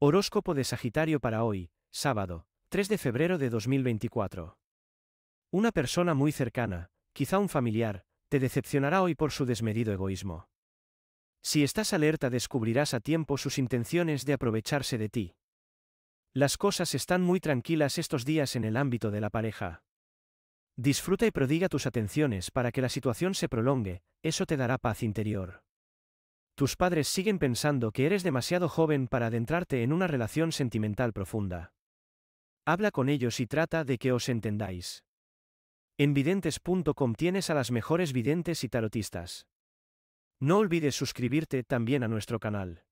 Horóscopo de Sagitario para hoy, sábado, 3 de febrero de 2024. Una persona muy cercana, quizá un familiar, te decepcionará hoy por su desmedido egoísmo. Si estás alerta descubrirás a tiempo sus intenciones de aprovecharse de ti. Las cosas están muy tranquilas estos días en el ámbito de la pareja. Disfruta y prodiga tus atenciones para que la situación se prolongue, eso te dará paz interior tus padres siguen pensando que eres demasiado joven para adentrarte en una relación sentimental profunda. Habla con ellos y trata de que os entendáis. En videntes.com tienes a las mejores videntes y tarotistas. No olvides suscribirte también a nuestro canal.